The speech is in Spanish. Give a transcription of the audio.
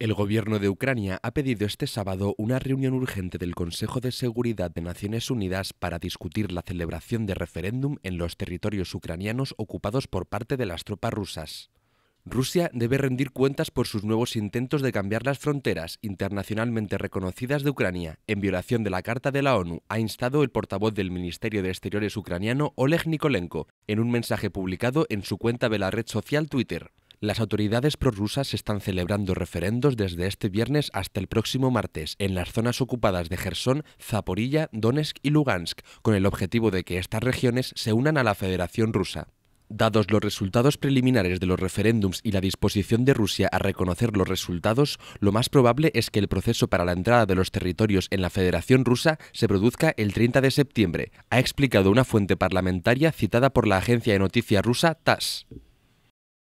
El gobierno de Ucrania ha pedido este sábado una reunión urgente del Consejo de Seguridad de Naciones Unidas para discutir la celebración de referéndum en los territorios ucranianos ocupados por parte de las tropas rusas. Rusia debe rendir cuentas por sus nuevos intentos de cambiar las fronteras internacionalmente reconocidas de Ucrania, en violación de la Carta de la ONU, ha instado el portavoz del Ministerio de Exteriores ucraniano Oleg Nikolenko en un mensaje publicado en su cuenta de la red social Twitter. Las autoridades prorrusas están celebrando referendos desde este viernes hasta el próximo martes en las zonas ocupadas de Gerson, Zaporilla, Donetsk y Lugansk, con el objetivo de que estas regiones se unan a la Federación Rusa. Dados los resultados preliminares de los referéndums y la disposición de Rusia a reconocer los resultados, lo más probable es que el proceso para la entrada de los territorios en la Federación Rusa se produzca el 30 de septiembre, ha explicado una fuente parlamentaria citada por la agencia de noticias rusa TASS.